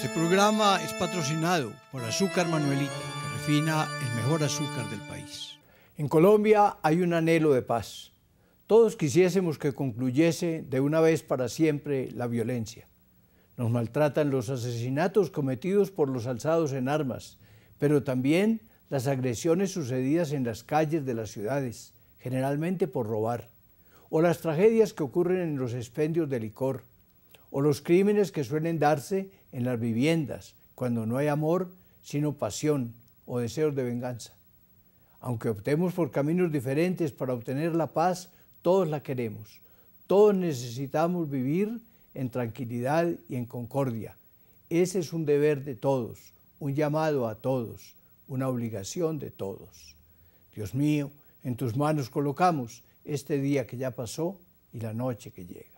Este programa es patrocinado por Azúcar Manuelita, que refina el mejor azúcar del país. En Colombia hay un anhelo de paz. Todos quisiésemos que concluyese de una vez para siempre la violencia. Nos maltratan los asesinatos cometidos por los alzados en armas, pero también las agresiones sucedidas en las calles de las ciudades, generalmente por robar, o las tragedias que ocurren en los expendios de licor o los crímenes que suelen darse en las viviendas, cuando no hay amor, sino pasión o deseos de venganza. Aunque optemos por caminos diferentes para obtener la paz, todos la queremos. Todos necesitamos vivir en tranquilidad y en concordia. Ese es un deber de todos, un llamado a todos, una obligación de todos. Dios mío, en tus manos colocamos este día que ya pasó y la noche que llega.